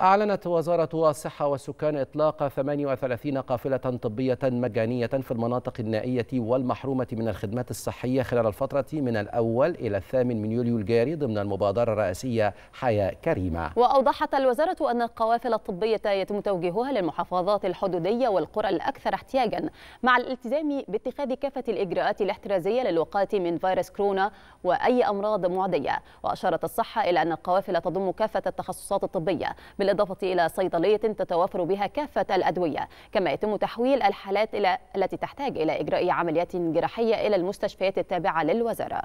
أعلنت وزارة الصحة والسكان إطلاق 38 قافلة طبية مجانية في المناطق النائية والمحرومة من الخدمات الصحية خلال الفترة من الأول إلى الثامن من يوليو الجاري ضمن المبادرة الرئاسية حياة كريمة وأوضحت الوزارة أن القوافل الطبية يتم توجيهها للمحافظات الحدودية والقرى الأكثر احتياجا مع الالتزام باتخاذ كافة الإجراءات الاحترازية للوقاية من فيروس كورونا وأي أمراض معدية وأشارت الصحة إلى أن القوافل تضم كافة التخصصات الطبية بالإضافة إلى صيدلية تتوافر بها كافة الأدوية كما يتم تحويل الحالات التي تحتاج إلى إجراء عمليات جراحية إلى المستشفيات التابعة للوزارة